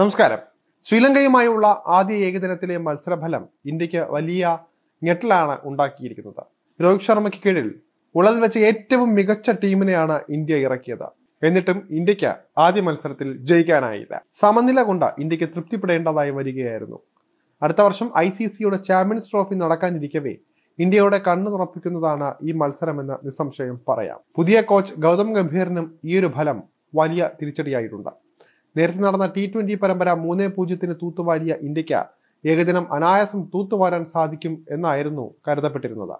നമസ്കാരം ശ്രീലങ്കയുമായുള്ള ആദ്യ ഏകദിനത്തിലെ മത്സരഫലം ഇന്ത്യക്ക് വലിയ ഞെട്ടലാണ് ഉണ്ടാക്കിയിരിക്കുന്നത് രോഹിത് ശർമ്മയ്ക്ക് കീഴിൽ ഉളൽ വെച്ച ഏറ്റവും മികച്ച ടീമിനെയാണ് ഇന്ത്യ ഇറക്കിയത് എന്നിട്ടും ഇന്ത്യക്ക് ആദ്യ മത്സരത്തിൽ ജയിക്കാനായില്ല സമനില കൊണ്ട് ഇന്ത്യക്ക് തൃപ്തിപ്പെടേണ്ടതായി വരികയായിരുന്നു അടുത്ത വർഷം ഐ സി സിയുടെ ചാമ്പ്യൻസ് ട്രോഫി നടക്കാനിരിക്കവേ ഇന്ത്യയുടെ കണ്ണു തുറപ്പിക്കുന്നതാണ് ഈ മത്സരമെന്ന് നിസ്സംശയം പറയാം പുതിയ കോച്ച് ഗൗതം ഗംഭീറിനും ഈ ഒരു ഫലം വലിയ തിരിച്ചടിയായിട്ടുണ്ട് നേരത്തെ നടന്ന ടി ട്വന്റി പരമ്പര മൂന്നേ പൂജ്യത്തിന് തൂത്തുവാരിയ ഇന്ത്യക്ക് ഏകദിനം അനായാസം തൂത്തുവാരാൻ സാധിക്കും എന്നായിരുന്നു കരുതപ്പെട്ടിരുന്നത്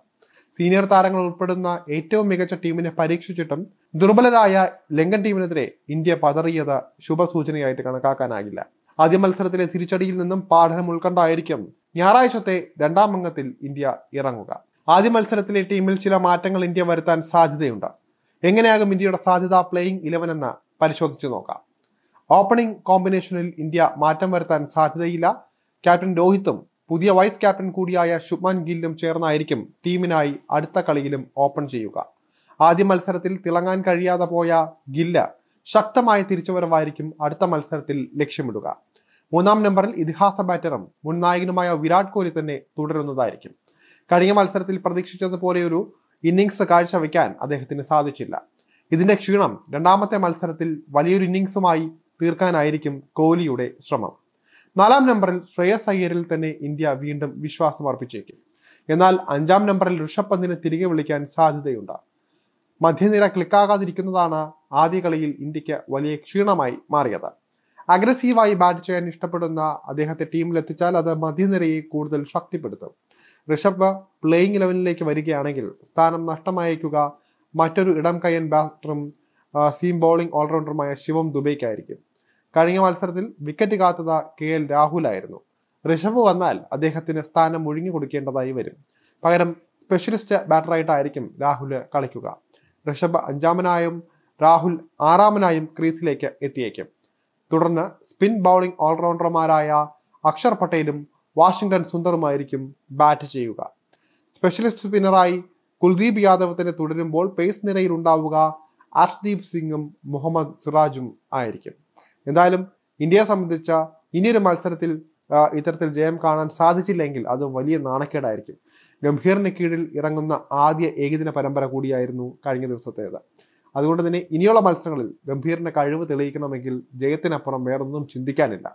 സീനിയർ താരങ്ങൾ ഉൾപ്പെടുന്ന ഏറ്റവും മികച്ച ടീമിനെ പരീക്ഷിച്ചിട്ടും ദുർബലരായ ലങ്കൻ ടീമിനെതിരെ ഇന്ത്യ പതറിയത് ശുഭസൂചനയായിട്ട് കണക്കാക്കാനാകില്ല ആദ്യ മത്സരത്തിലെ തിരിച്ചടിയിൽ നിന്നും പാഠനം ഉൾക്കൊണ്ടായിരിക്കും ഞായറാഴ്ചത്തെ രണ്ടാം അംഗത്തിൽ ഇന്ത്യ ഇറങ്ങുക ആദ്യ മത്സരത്തിലെ ടീമിൽ ചില മാറ്റങ്ങൾ ഇന്ത്യ വരുത്താൻ സാധ്യതയുണ്ട് എങ്ങനെയാകും ഇന്ത്യയുടെ സാധ്യത പ്ലേയിങ് ഇലവൻ എന്ന് പരിശോധിച്ചു നോക്കാം ഓപ്പണിംഗ് കോമ്പിനേഷനിൽ ഇന്ത്യ മാറ്റം വരുത്താൻ സാധ്യതയില്ല ക്യാപ്റ്റൻ രോഹിത്തും പുതിയ വൈസ് ക്യാപ്റ്റൻ കൂടിയായ ശുഭ്മാൻ ഗില്ലും ചേർന്നായിരിക്കും ടീമിനായി അടുത്ത കളിയിലും ഓപ്പൺ ചെയ്യുക ആദ്യ മത്സരത്തിൽ തിളങ്ങാൻ കഴിയാതെ പോയ ഗില്ല് ശക്തമായ തിരിച്ചുവരവായിരിക്കും അടുത്ത മത്സരത്തിൽ ലക്ഷ്യമിടുക മൂന്നാം നമ്പറിൽ ഇതിഹാസ ബാറ്ററും മുൻ നായകനുമായ വിരാട് കോഹ്ലി തന്നെ തുടരുന്നതായിരിക്കും കഴിഞ്ഞ മത്സരത്തിൽ പ്രതീക്ഷിച്ചതുപോലെയൊരു ഇന്നിങ്സ് കാഴ്ചവെക്കാൻ അദ്ദേഹത്തിന് സാധിച്ചില്ല ഇതിന്റെ ക്ഷീണം രണ്ടാമത്തെ മത്സരത്തിൽ വലിയൊരു ഇന്നിങ്സുമായി തീർക്കാനായിരിക്കും കോഹ്ലിയുടെ ശ്രമം നാലാം നമ്പറിൽ ശ്രേയസ് അയ്യരിൽ തന്നെ ഇന്ത്യ വീണ്ടും വിശ്വാസമർപ്പിച്ചേക്കും എന്നാൽ അഞ്ചാം നമ്പറിൽ ഋഷഭ് പന്തിനെ തിരികെ വിളിക്കാൻ സാധ്യതയുണ്ട് മധ്യനിര ക്ലിക്കാകാതിരിക്കുന്നതാണ് ആദ്യ കളിയിൽ ഇന്ത്യക്ക് വലിയ ക്ഷീണമായി മാറിയത് അഗ്രസീവായി ബാറ്റ് ചെയ്യാൻ ഇഷ്ടപ്പെടുന്ന അദ്ദേഹത്തെ ടീമിലെത്തിച്ചാൽ അത് മധ്യനിരയെ കൂടുതൽ ശക്തിപ്പെടുത്തും ഋഷഭ് പ്ലേയിങ് ഇലവനിലേക്ക് വരികയാണെങ്കിൽ സ്ഥാനം നഷ്ടമായേക്കുക മറ്റൊരു ഇടം കയ്യൻ ബാറ്ററും സീം ബൗളിംഗ് ഓൾറൗണ്ടറുമായ ശിവം ദുബൈക്കായിരിക്കും കഴിഞ്ഞ മത്സരത്തിൽ വിക്കറ്റ് കാത്തത കെ എൽ രാഹുലായിരുന്നു ഋഷഭ് വന്നാൽ അദ്ദേഹത്തിന് സ്ഥാനം ഒഴിഞ്ഞു കൊടുക്കേണ്ടതായി വരും പകരം സ്പെഷ്യലിസ്റ്റ് ബാറ്ററായിട്ടായിരിക്കും രാഹുൽ കളിക്കുക ഋഷഭ് അഞ്ചാമനായും രാഹുൽ ആറാമനായും ക്രീസിലേക്ക് എത്തിയേക്കും തുടർന്ന് സ്പിൻ ബൗളിംഗ് ഓൾറൗണ്ടർമാരായ അക്ഷർ പട്ടേലും വാഷിംഗ്ടൺ സുന്ദറുമായിരിക്കും ബാറ്റ് ചെയ്യുക സ്പെഷ്യലിസ്റ്റ് സ്പിന്നറായി കുൽദീപ് യാദവ് തന്നെ തുടരുമ്പോൾ പേസ് നിരയിൽ ഉണ്ടാവുക അർഷ്ദീപ് സിംഗും മുഹമ്മദ് സിറാജും ആയിരിക്കും എന്തായാലും ഇന്ത്യയെ സംബന്ധിച്ച ഇനിയൊരു മത്സരത്തിൽ ഇത്തരത്തിൽ ജയം കാണാൻ സാധിച്ചില്ലെങ്കിൽ അത് വലിയ നാണക്കേടായിരിക്കും ഗംഭീറിന് കീഴിൽ ഇറങ്ങുന്ന ആദ്യ ഏകദിന പരമ്പര കൂടിയായിരുന്നു കഴിഞ്ഞ ദിവസത്തേത് അതുകൊണ്ട് തന്നെ ഇനിയുള്ള മത്സരങ്ങളിൽ ഗംഭീറിന്റെ കഴിവ് തെളിയിക്കണമെങ്കിൽ ജയത്തിനപ്പുറം വേറൊന്നും ചിന്തിക്കാനില്ല